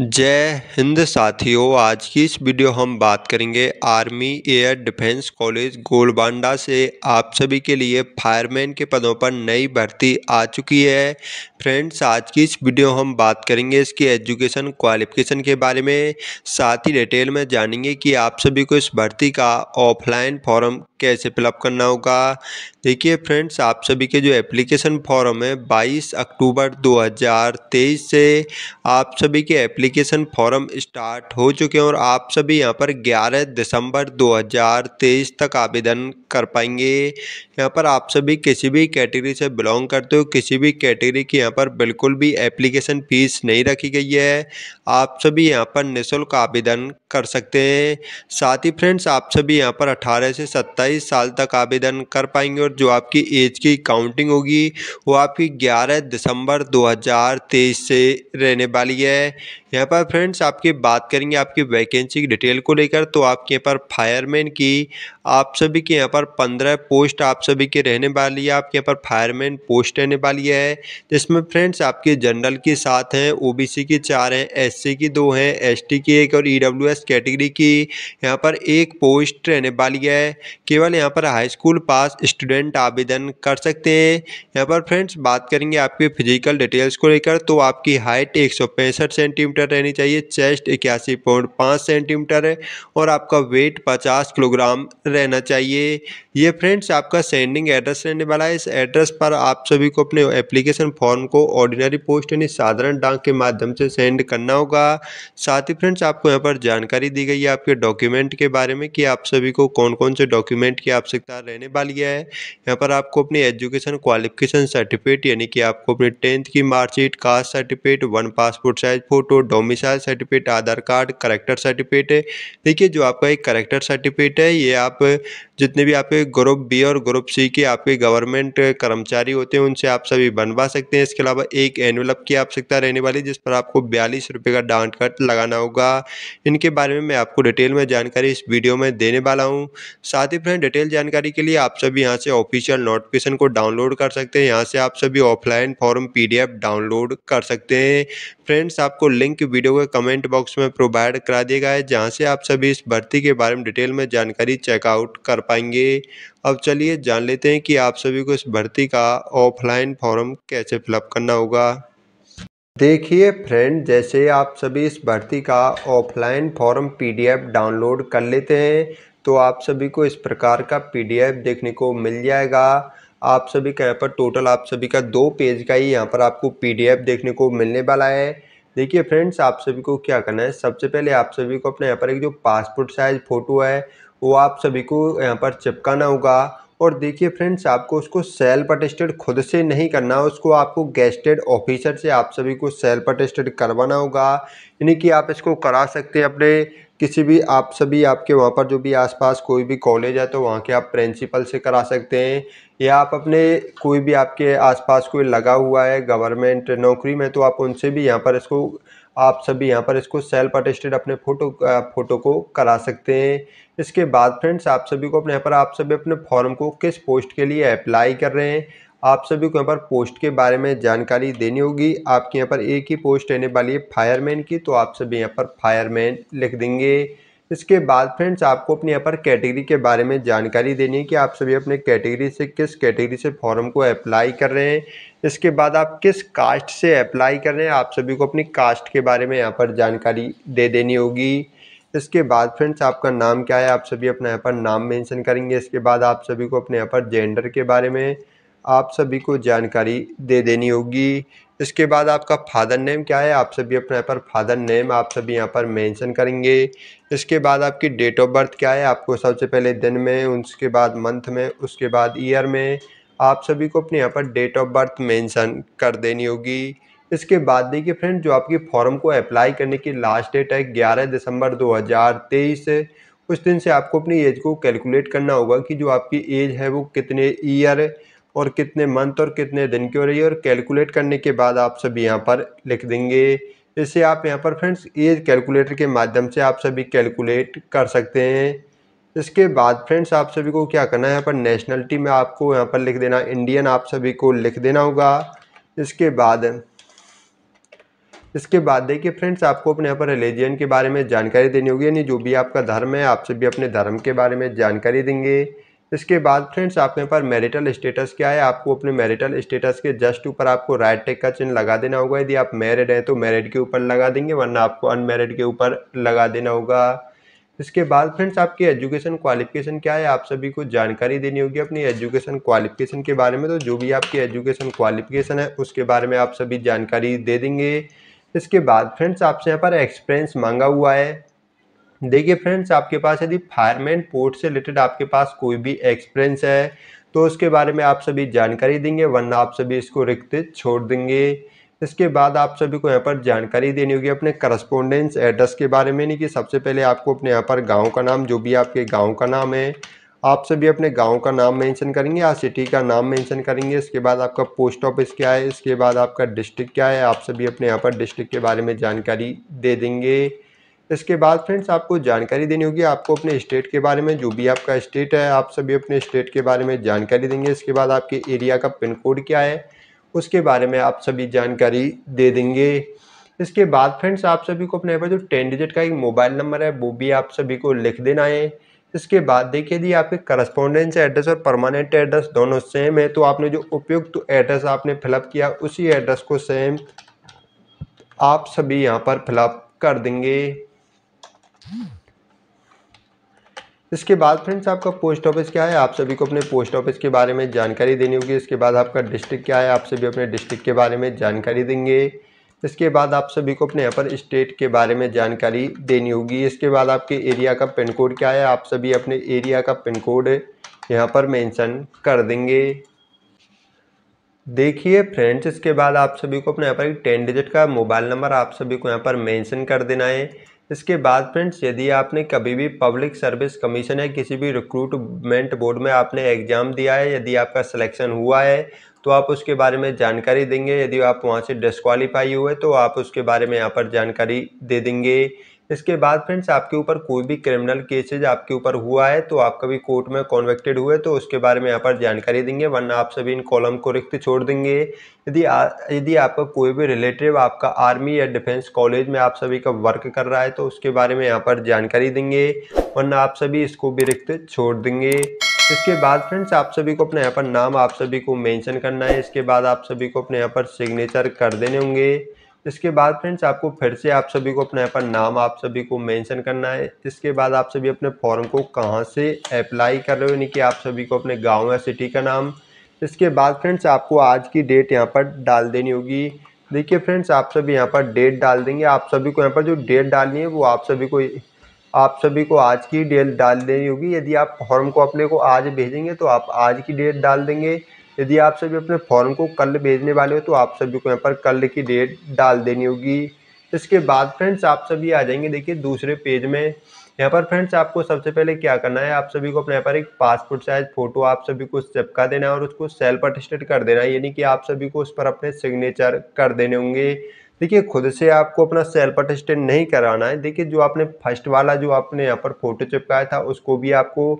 जय हिंद साथियों आज की इस वीडियो हम बात करेंगे आर्मी एयर डिफेंस कॉलेज गोलबांडा से आप सभी के लिए फायरमैन के पदों पर नई भर्ती आ चुकी है फ्रेंड्स आज की इस वीडियो हम बात करेंगे इसकी एजुकेशन क्वालिफिकेशन के बारे में साथ ही डिटेल में जानेंगे कि आप सभी को इस भर्ती का ऑफलाइन फॉर्म कैसे फिलअप करना होगा देखिए फ्रेंड्स आप सभी के जो एप्लीकेशन फॉर्म है 22 अक्टूबर 2023 से आप सभी के एप्लीकेशन फॉर्म स्टार्ट हो चुके हैं और आप सभी यहां पर 11 दिसंबर 2023 तक आवेदन कर पाएंगे यहां पर आप सभी किसी भी कैटेगरी से बिलोंग करते हो किसी भी कैटेगरी की यहां पर बिल्कुल भी एप्लीकेशन फ़ीस नहीं रखी गई है आप सभी यहाँ पर निःशुल्क आवेदन कर सकते हैं साथ ही फ्रेंड्स आप सभी यहाँ पर अठारह से सत्ताईस अट्ठाईस साल तक आवेदन कर पाएंगे और जो आपकी एज की काउंटिंग होगी वो आपकी ग्यारह दिसंबर तेईस से रहने वाली है यहाँ पर फ्रेंड्स आपकी बात करेंगे आपकी वैकेंसी की डिटेल को लेकर तो आपके यहाँ पर फायरमैन की आप सभी के यहाँ पर पंद्रह पोस्ट आप सभी के रहने वाली है आपके यहाँ पर फायरमैन पोस्ट रहने वाली है जिसमें फ्रेंड्स आपके जनरल की सात हैं ओबीसी की चार हैं एससी की दो हैं एसटी की एक और ईडब्ल्यूएस e कैटेगरी की यहाँ पर एक पोस्ट रहने वाली है केवल यहाँ पर हाई स्कूल पास स्टूडेंट आवेदन कर सकते हैं यहाँ पर फ्रेंड्स बात करेंगे आपके फिजिकल डिटेल्स को लेकर तो आपकी हाइट एक सेंटीमीटर सेंटीमीटर रहनी चाहिए चेस्ट इक्यासी पॉइंट पाँच सेंटीमीटर है और आपका वेट पचास किलोग्राम रहना चाहिए ये फ्रेंड्स आपका सेंडिंग एड्रेस रहने वाला है इस एड्रेस पर आप सभी को अपने एप्लीकेशन फॉर्म को ऑर्डिनरी पोस्ट यानी साधारण डाक के माध्यम से सेंड करना होगा साथ ही फ्रेंड्स आपको यहाँ पर जानकारी दी गई है आपके डॉक्यूमेंट के बारे में कि आप सभी को कौन कौन से डॉक्यूमेंट की आवश्यकता रहने वाली है यहाँ पर आपको अपनी एजुकेशन क्वालिफिकेशन सर्टिफिकेट यानी कि आपको अपनी टेंथ की marksheet caste certificate one passport size photo domicile certificate Aadhaar card character certificate देखिए जो आपका एक करेक्टर सर्टिफिकेट है ये आप जितने भी आपके ग्रुप बी और ग्रुप सी के आपके गवर्नमेंट कर्मचारी होते हैं उनसे आप सभी बनवा सकते हैं इसके अलावा एक एनवलप की आवश्यकता रहने वाली जिस पर आपको बयालीस रुपये का डांट कट लगाना होगा इनके बारे में मैं आपको डिटेल में जानकारी इस वीडियो में देने वाला हूँ साथ ही फ्रेंड डिटेल जानकारी के लिए आप सभी यहाँ से ऑफिशियल नोटिफिकेशन को डाउनलोड कर सकते हैं यहाँ से आप सभी ऑफलाइन फॉर्म पी डाउनलोड कर सकते हैं फ्रेंड्स आपको लिंक वीडियो के कमेंट बॉक्स में प्रोवाइड करा दिया गया है जहाँ से आप सभी इस भर्ती के बारे में डिटेल में जानकारी चेकआउट कर पाएंगे अब चलिए जान लेते हैं कि आप सभी को इस भर्ती का ऑफलाइन फॉर्म कैसे फिलअप करना होगा देखिए फ्रेंड जैसे आप सभी इस भर्ती का ऑफलाइन फॉर्म पीडीएफ डाउनलोड कर लेते हैं तो आप सभी को इस प्रकार का पीडीएफ देखने को मिल जाएगा आप सभी का यहाँ पर टोटल आप सभी का दो पेज का ही यहाँ पर आपको पीडीएफ देखने को मिलने वाला है देखिए फ्रेंड्स आप सभी को क्या करना है सबसे पहले आप सभी को अपने यहाँ पर एक जो पासपोर्ट साइज़ फ़ोटो है वो आप सभी को यहाँ पर चिपकाना होगा और देखिए फ्रेंड्स आपको उसको सेल्फ अटेस्टेड खुद से नहीं करना उसको आपको गेस्टेड ऑफिसर से आप सभी को सेल्फ अटेस्टेड करवाना होगा यानी कि आप इसको करा सकते हैं अपने किसी भी आप सभी आपके वहाँ पर जो भी आसपास कोई भी कॉलेज है तो वहाँ के आप प्रिंसिपल से करा सकते हैं या आप अपने कोई भी आपके आसपास कोई लगा हुआ है गवर्नमेंट नौकरी में तो आप उनसे भी यहाँ पर इसको आप सभी यहाँ पर इसको सेल्फ अटेस्टेड अपने फोटो फोटो को करा सकते हैं इसके बाद फ्रेंड्स आप सभी को अपने यहाँ पर आप सभी अपने फॉर्म को किस पोस्ट के लिए अप्लाई कर रहे हैं आप सभी को यहाँ पर पोस्ट के बारे में जानकारी देनी होगी आपके यहाँ पर एक ही पोस्ट रहने वाली है फायरमैन की तो आप सभी यहाँ पर फायरमैन लिख देंगे इसके बाद फ्रेंड्स आपको अपनी अपर कैटेगरी के बारे में जानकारी देनी है कि आप सभी अपने कैटेगरी से किस कैटेगरी से फॉर्म को अप्लाई कर रहे हैं इसके बाद आप किस कास्ट से अप्लाई कर रहे हैं आप सभी को अपनी कास्ट के बारे में यहाँ पर जानकारी दे देनी होगी इसके बाद फ्रेंड्स आपका नाम क्या है आप सभी अपने यहाँ पर नाम मेंशन करेंगे इसके बाद आप सभी को अपने यहाँ पर जेंडर के बारे में आप सभी को जानकारी दे देनी होगी इसके बाद आपका फादर नेम क्या है आप सभी अपने यहाँ पर फादर नेम आप सभी यहाँ पर मेंशन करेंगे इसके बाद आपकी डेट ऑफ बर्थ क्या है आपको सबसे पहले दिन में उसके बाद मंथ में उसके बाद ईयर में आप सभी को अपने यहाँ पर डेट ऑफ बर्थ मेंशन कर देनी होगी इसके बाद देखिए फ्रेंड जो आपकी फॉर्म को अप्लाई करने की लास्ट डेट है ग्यारह दिसंबर दो उस दिन से आपको अपनी एज को कैलकुलेट करना होगा कि जो आपकी एज है वो कितने ईयर और कितने मंथ और कितने दिन की हो रही है और कैलकुलेट करने के बाद आप सभी यहाँ पर लिख देंगे इसे आप यहाँ पर फ्रेंड्स ये कैलकुलेटर के माध्यम से आप सभी कैलकुलेट कर सकते हैं इसके बाद फ्रेंड्स आप सभी को क्या करना है यहाँ पर नेशनलिटी में आपको यहाँ पर लिख देना इंडियन आप सभी को लिख देना होगा इसके बाद इसके बाद देखिए फ्रेंड्स आपको अपने यहाँ पर रिलीजियन के बारे में जानकारी देनी होगी यानी जो भी आपका धर्म है आप सभी अपने धर्म के बारे में जानकारी देंगे इसके बाद फ्रेंड्स आपके पास मैरिटल स्टेटस क्या है आपको अपने मैरिटल स्टेटस के जस्ट ऊपर आपको राइट टेक का चिन्ह लगा देना होगा यदि आप मैरिड हैं तो मैरिड के ऊपर लगा देंगे वरना आपको अनमेरिड के ऊपर लगा देना होगा इसके बाद फ्रेंड्स आपकी एजुकेशन क्वालिफिकेशन क्या है आप सभी को जानकारी देनी होगी अपनी एजुकेशन क्वालिफिकेशन के बारे में तो जो भी आपकी एजुकेशन क्वालिफिकेशन है उसके बारे में आप सभी जानकारी दे देंगे इसके बाद फ्रेंड्स आपसे यहाँ पर एक्सपीरियंस मांगा हुआ है देखिए फ्रेंड्स आपके पास यदि फायरमैन पोर्ट से रिलेटेड आपके पास कोई भी एक्सपीरियंस है तो उसके बारे में आप सभी जानकारी देंगे वरना आप सभी इसको रिक्त छोड़ देंगे इसके बाद आप सभी को यहाँ पर जानकारी देनी होगी अपने करस्पोंडेंस एड्रेस के बारे में नहीं कि सबसे पहले आपको अपने यहाँ पर गांव का नाम जो भी आपके गांव का नाम है आप सभी अपने गांव का नाम मेंशन करेंगे या सिटी का नाम मेंशन करेंगे इसके बाद आपका पोस्ट ऑफिस क्या है इसके बाद आपका डिस्ट्रिक्ट क्या है आप सभी अपने यहाँ पर डिस्ट्रिक्ट के बारे में जानकारी दे देंगे इसके बाद फ्रेंड्स आपको जानकारी देनी होगी आपको अपने स्टेट के बारे में जो भी आपका स्टेट है आप सभी अपने स्टेट के बारे में जानकारी देंगे इसके बाद आपके एरिया का पिन कोड क्या है उसके बारे में आप सभी जानकारी दे देंगे इसके बाद फ्रेंड्स आप सभी को अपने जो टेन डिजिट का एक मोबाइल नंबर है वो भी आप सभी को लिख देना है इसके बाद देखिए यदि आपके करस्पॉन्डेंस एड्रेस और परमानेंट एड्रेस दोनों सेम है तो आपने जो उपयुक्त तो एड्रेस आपने फिलअप किया उसी एड्रेस को सेम आप सभी यहाँ पर फिलअप कर देंगे इसके बाद फ्रेंड्स आपका पोस्ट ऑफिस क्या है आप सभी को अपने पोस्ट ऑफिस के बारे में जानकारी देनी होगी इसके बाद आपका डिस्ट्रिक्ट क्या है आप सभी अपने डिस्ट्रिक्ट के बारे में जानकारी देंगे इसके बाद आप सभी को अपने अपर स्टेट के बारे में जानकारी देनी होगी इसके बाद आपके एरिया का पिन कोड क्या है आप सभी अपने एरिया का पिन कोड यहाँ पर मेंशन कर देंगे देखिए फ्रेंड्स इसके बाद आप सभी को अपने यहाँ पर एक टेन डिजिट का मोबाइल नंबर आप सभी को यहाँ पर मेंशन कर देना है इसके बाद फ्रेंड्स यदि आपने कभी भी पब्लिक सर्विस कमीशन या किसी भी रिक्रूटमेंट बोर्ड में आपने एग्ज़ाम दिया है यदि आपका सिलेक्शन हुआ है तो आप उसके बारे में जानकारी देंगे यदि आप वहाँ से डिस्कवालीफाई हुए तो आप उसके बारे में यहाँ पर जानकारी दे देंगे इसके बाद फ्रेंड्स आपके ऊपर कोई भी क्रिमिनल केसेज आपके ऊपर हुआ है तो आप कभी कोर्ट में कॉन्वेक्टेड हुए तो उसके बारे में यहाँ पर जानकारी देंगे वरना आप सभी इन कॉलम को रिक्त छोड़ देंगे यदि यदि आपका कोई भी रिलेटिव आपका आर्मी या डिफेंस कॉलेज में आप सभी का वर्क कर रहा है तो उसके बारे में यहाँ पर जानकारी देंगे वरना आप सभी इसको भी रिक्त छोड़ देंगे इसके बाद फ्रेंड्स आप सभी को अपने यहाँ पर नाम आप सभी को मेंशन करना है इसके बाद आप सभी को अपने यहाँ पर सिग्नेचर कर देने होंगे इसके बाद फ्रेंड्स आपको फिर से आप सभी को अपना पर नाम आप सभी को मेंशन करना है इसके बाद आप सभी अपने फॉर्म को कहाँ से अप्लाई कर रहे हो यानी कि आप सभी को अपने गांव या सिटी का नाम इसके बाद फ्रेंड्स आपको आज की डेट यहाँ पर डाल देनी होगी देखिए फ्रेंड्स आप सभी यहाँ पर डेट डाल देंगे आप सभी को यहाँ पर जो डेट डालनी है वो आप सभी को आप सभी को आज की डेट डाल देनी होगी यदि आप फॉर्म को अपने को आज भेजेंगे तो आप आज की डेट डाल देंगे यदि आप सभी अपने फॉर्म को कल भेजने वाले हो तो आप सभी को यहाँ पर कल की डेट डाल देनी होगी इसके बाद फ्रेंड्स आप सभी आ जाएंगे देखिए दूसरे पेज में यहाँ पर फ्रेंड्स आपको सबसे पहले क्या करना है आप सभी को अपने यहाँ पर एक पासपोर्ट साइज फोटो आप सभी को चिपका देना है और उसको सेल्फ अटेस्टेड कर देना है यानी कि आप सभी को उस पर अपने सिग्नेचर कर देने होंगे देखिए खुद से आपको अपना सेल्फ अटेस्टेड नहीं कराना है देखिए जो आपने फर्स्ट वाला जो आपने यहाँ पर फोटो चिपकाया था उसको भी आपको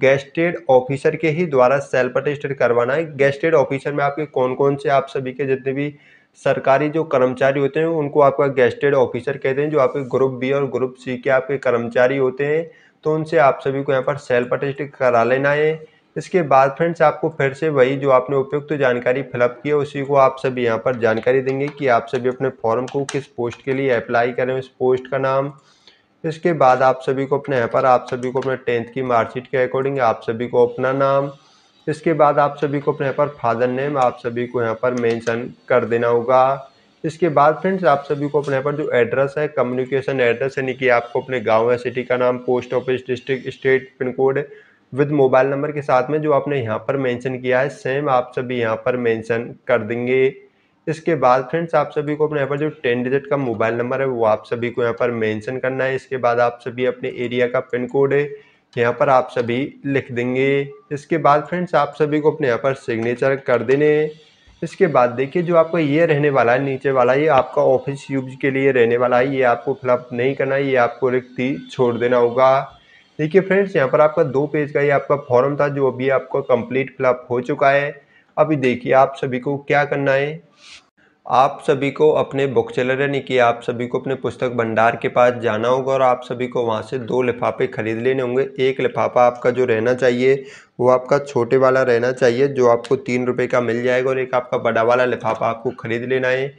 गेस्टेड ऑफिसर के ही द्वारा सेल्फ अटेस्टेड करवाना है गेस्टेड ऑफिसर में आपके कौन कौन से आप सभी के जितने भी सरकारी जो कर्मचारी होते हैं उनको आपका गेस्टेड ऑफिसर कहते हैं जो आपके ग्रुप बी और ग्रुप सी के आपके कर्मचारी होते हैं तो उनसे आप सभी को यहाँ पर सेल्फ अटेस्ट करा लेना है इसके बाद फ्रेंड्स आपको फिर से वही जो आपने उपयुक्त तो जानकारी फिलअप की है उसी को आप सभी यहाँ पर जानकारी देंगे कि आप सभी अपने फॉर्म को किस पोस्ट के लिए अप्लाई करें उस पोस्ट का नाम इसके बाद आप सभी को अपने यहाँ पर आप सभी को अपने टेंथ की मार्कशीट के अकॉर्डिंग आप सभी को अपना नाम इसके बाद आप सभी को अपने यहाँ पर फादर नेम आप सभी को यहाँ पर मेंशन कर देना होगा इसके बाद फ्रेंड्स आप सभी को अपने यहाँ पर जो एड्रेस है कम्युनिकेशन एड्रेस यानी कि आपको अपने गांव या सिटी का नाम post office district state pin code with mobile number के साथ में जो आपने यहाँ पर मैंशन किया है सेम आप सभी यहाँ पर मैंशन कर देंगे इसके बाद फ्रेंड्स आप सभी को अपने यहाँ पर जो टेन डिजिट का मोबाइल नंबर है वो आप सभी को यहाँ पर मेंशन करना है इसके बाद आप सभी अपने एरिया का पिन कोड है यहाँ पर आप सभी लिख देंगे इसके बाद फ्रेंड्स आप सभी को अपने यहाँ पर सिग्नेचर कर देने हैं इसके बाद देखिए जो आपका ये रहने वाला है नीचे वाला ये आपका ऑफिस यूज के लिए रहने वाला है ये आपको फिलअप नहीं करना है ये आपको रिक्ति छोड़ देना होगा देखिए फ्रेंड्स यहाँ पर आपका दो पेज का ये आपका फॉर्म था जो अभी आपका कंप्लीट फिलअप हो चुका है अभी देखिए आप सभी को क्या करना है आप सभी को अपने बुक सेलर यानी कि आप सभी को अपने पुस्तक भंडार के पास जाना होगा और आप सभी को वहाँ से दो लिफाफे खरीद लेने होंगे एक लिफाफा आपका जो रहना चाहिए वो आपका छोटे वाला रहना चाहिए जो आपको तीन रुपये का मिल जाएगा और एक आपका बड़ा वाला लिफाफा आपको ख़रीद लेना है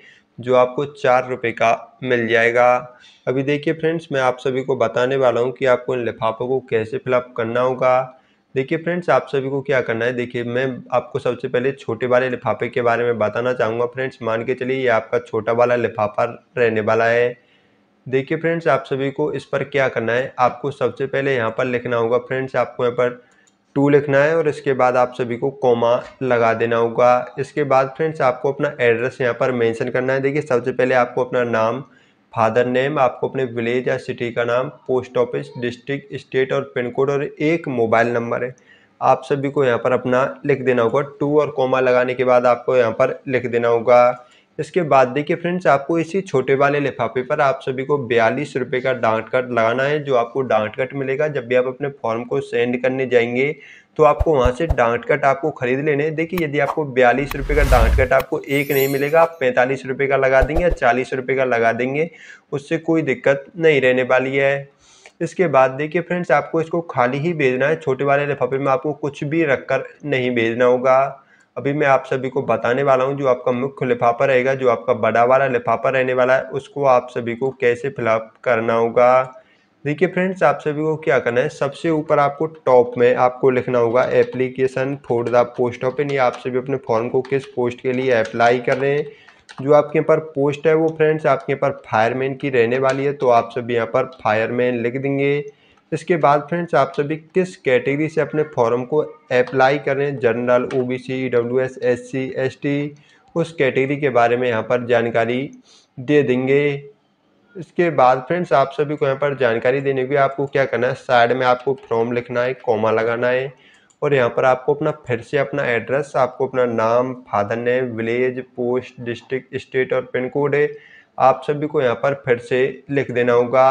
जो आपको चार रुपये का मिल जाएगा अभी देखिए फ्रेंड्स मैं आप सभी को बताने वाला हूँ कि आपको इन लिफाफों को कैसे फिलअप करना होगा देखिए फ्रेंड्स आप सभी को क्या करना है देखिए मैं आपको सबसे पहले छोटे वाले लिफाफे के बारे में बताना चाहूँगा फ्रेंड्स मान के चलिए ये आपका छोटा वाला लिफाफा रहने वाला है देखिए फ्रेंड्स आप सभी को इस पर क्या करना है आपको सबसे पहले यहाँ पर लिखना होगा फ्रेंड्स आपको यहाँ पर टू लिखना है और इसके बाद आप सभी को कोमा लगा देना होगा इसके बाद फ्रेंड्स आपको अपना एड्रेस यहाँ पर मेंशन करना है देखिए सबसे पहले आपको अपना नाम फादर नेम आपको अपने विलेज या सिटी का नाम पोस्ट ऑफिस डिस्ट्रिक्ट स्टेट और पिन कोड और एक मोबाइल नंबर है आप सभी को यहाँ पर अपना लिख देना होगा टू और कोमा लगाने के बाद आपको यहाँ पर लिख देना होगा इसके बाद देखिए फ्रेंड्स आपको इसी छोटे वाले लिफाफे पर आप सभी को बयालीस रुपये का डांट कट लगाना है जो आपको डांट कट मिलेगा जब भी आप अपने फॉर्म को सेंड करने जाएंगे तो आपको वहाँ से डांट कट आपको खरीद लेने देखिए यदि आपको बयालीस रुपये का डांट कट आपको एक नहीं मिलेगा आप पैंतालीस रुपये का लगा देंगे या चालीस रुपये का लगा देंगे उससे कोई दिक्कत नहीं रहने वाली है इसके बाद देखिए फ्रेंड्स आपको इसको खाली ही भेजना है छोटे वाले लिफाफे में आपको कुछ भी रख कर नहीं भेजना होगा अभी मैं आप सभी को बताने वाला हूँ जो आपका मुख्य लिफाफा रहेगा जो आपका बड़ा वाला लिफाफा रहने वाला है उसको आप सभी को कैसे फिलअप करना होगा देखिए फ्रेंड्स आप सभी को क्या करना है सबसे ऊपर आपको टॉप में आपको लिखना होगा application for the post open ये आप सभी अपने फॉर्म को किस पोस्ट के लिए अप्लाई कर रहे हैं जो आपके यहाँ पर पोस्ट है वो फ्रेंड्स आपके यहाँ पर फायरमैन की रहने वाली है तो आप सभी यहाँ पर फायरमैन लिख देंगे इसके बाद फ्रेंड्स आप सभी किस कैटेगरी से अपने फॉर्म को अप्लाई कर रहे हैं general O B C W S S C S T उस कैटेगरी के बारे में यहाँ पर जानकारी दे देंगे इसके बाद फ्रेंड्स आप सभी को यहाँ पर जानकारी देने के लिए आपको क्या करना है साइड में आपको फॉर्म लिखना है कॉमा लगाना है और यहाँ पर आपको अपना फिर से अपना एड्रेस आपको अपना नाम father name village post district state और पिन कोड है आप सभी को यहाँ पर फिर से लिख देना होगा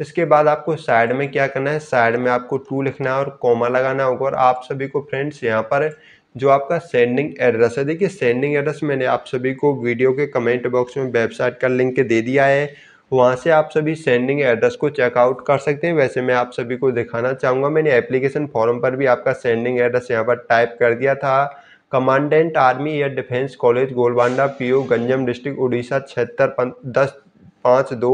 इसके बाद आपको साइड में क्या करना है साइड में आपको टू लिखना है और कॉमा लगाना होगा और आप सभी को फ्रेंड्स यहाँ पर जो आपका सेंडिंग एड्रेस है देखिए सेंडिंग एड्रेस मैंने आप सभी को वीडियो के कमेंट बॉक्स में वेबसाइट का लिंक दे दिया है वहाँ से आप सभी सेंडिंग एड्रेस को चेकआउट कर सकते हैं वैसे मैं आप सभी को दिखाना चाहूँगा मैंने एप्लीकेशन फॉर्म पर भी आपका सेंडिंग एड्रेस यहाँ पर टाइप कर दिया था commandant army air defence college Golabandha PO Ganjam district Orissa छिहत्तर दस पाँच दो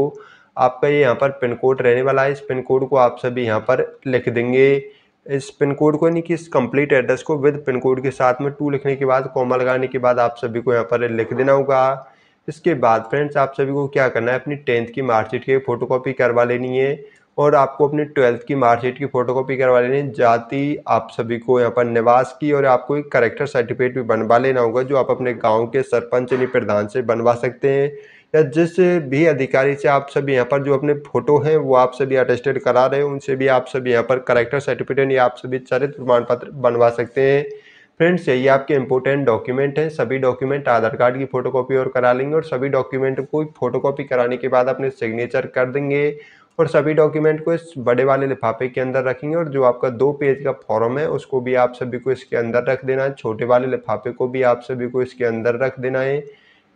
आपका ये यहाँ पर पिन कोड रहने वाला है इस पिन कोड को आप सभी यहाँ पर लिख देंगे इस पिन कोड को यानी कि इस कंप्लीट एड्रेस को विद पिन कोड के साथ में टू लिखने के बाद कॉमा लगाने के बाद आप सभी को यहाँ पर लिख देना होगा इसके बाद फ्रेंड्स आप सभी को क्या करना है अपनी टेंथ की मार्कशीट की फ़ोटोकॉपी करवा लेनी है और आपको अपनी ट्वेल्थ की मार्कशीट की फ़ोटोकॉपी करवा लेनी है जाति आप सभी को यहाँ पर निवास की और आपको एक करेक्टर सर्टिफिकेट भी बनवा लेना होगा जो आप अपने गांव के सरपंच यानी प्रधान से बनवा सकते हैं या जिस भी अधिकारी से आप सभी यहाँ पर जो अपने फ़ोटो हैं वो आप सभी अटेस्टेड करा रहे हैं उनसे भी आप सभी यहाँ पर करेक्टर सर्टिफिकेट या आप सभी चरित्र प्रमाण पत्र बनवा सकते हैं फ्रेंड्स यही आपके इंपॉर्टेंट डॉक्यूमेंट हैं सभी डॉक्यूमेंट आधार कार्ड की फोटोकॉपी और करा लेंगे और सभी डॉक्यूमेंट को फोटोकॉपी कराने के बाद अपने सिग्नेचर कर देंगे और सभी डॉक्यूमेंट को इस बड़े वाले लिफाफे के अंदर रखेंगे और जो आपका दो पेज का फॉर्म है उसको भी आप सभी को इसके अंदर रख देना है छोटे वाले लिफाफे को भी आप सभी को इसके अंदर रख देना है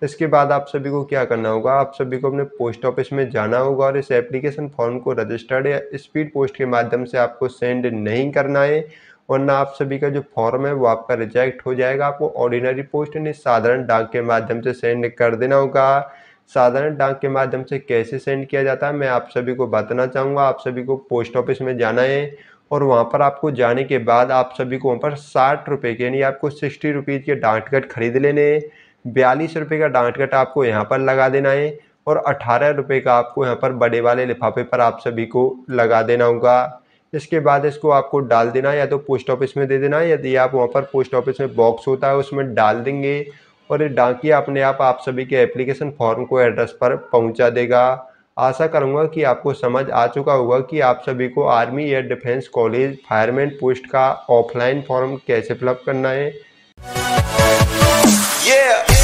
इसके बाद आप सभी को क्या करना होगा आप सभी को अपने पोस्ट ऑफिस में जाना होगा और इस एप्लीकेशन फॉर्म को रजिस्टर्ड या स्पीड पोस्ट के माध्यम से आपको सेंड नहीं करना है वरना आप सभी का जो फॉर्म है वो आपका रिजेक्ट हो जाएगा आपको ऑर्डिनरी पोस्ट यानी साधारण डाक के माध्यम से सेंड कर देना होगा साधारण डाक के माध्यम से कैसे सेंड किया जाता है मैं आप सभी को बताना चाहूँगा आप सभी को पोस्ट ऑफिस में जाना है और वहाँ पर आपको जाने के बाद आप सभी को वहाँ पर साठ रुपये के यानी आपको सिक्सटी रुपीज़ के डाक टिकट खरीद लेने बयालीस रुपये का डाक टिकट आपको यहाँ पर लगा देना है और अठारह रुपये का आपको यहाँ पर बड़े वाले लिफाफे पर आप सभी को लगा देना होगा इसके बाद इसको आपको डाल देना है या तो पोस्ट ऑफिस में दे देना है यदि तो आप वहाँ पर पोस्ट ऑफिस में बॉक्स होता है उसमें डाल देंगे और ये के अपने आप आप सभी के एप्लीकेशन फॉर्म को एड्रेस पर पहुँचा देगा आशा करूँगा कि आपको समझ आ चुका होगा कि आप सभी को army air defence college fireman post का ऑफलाइन फॉर्म कैसे फिलअप करना है yeah.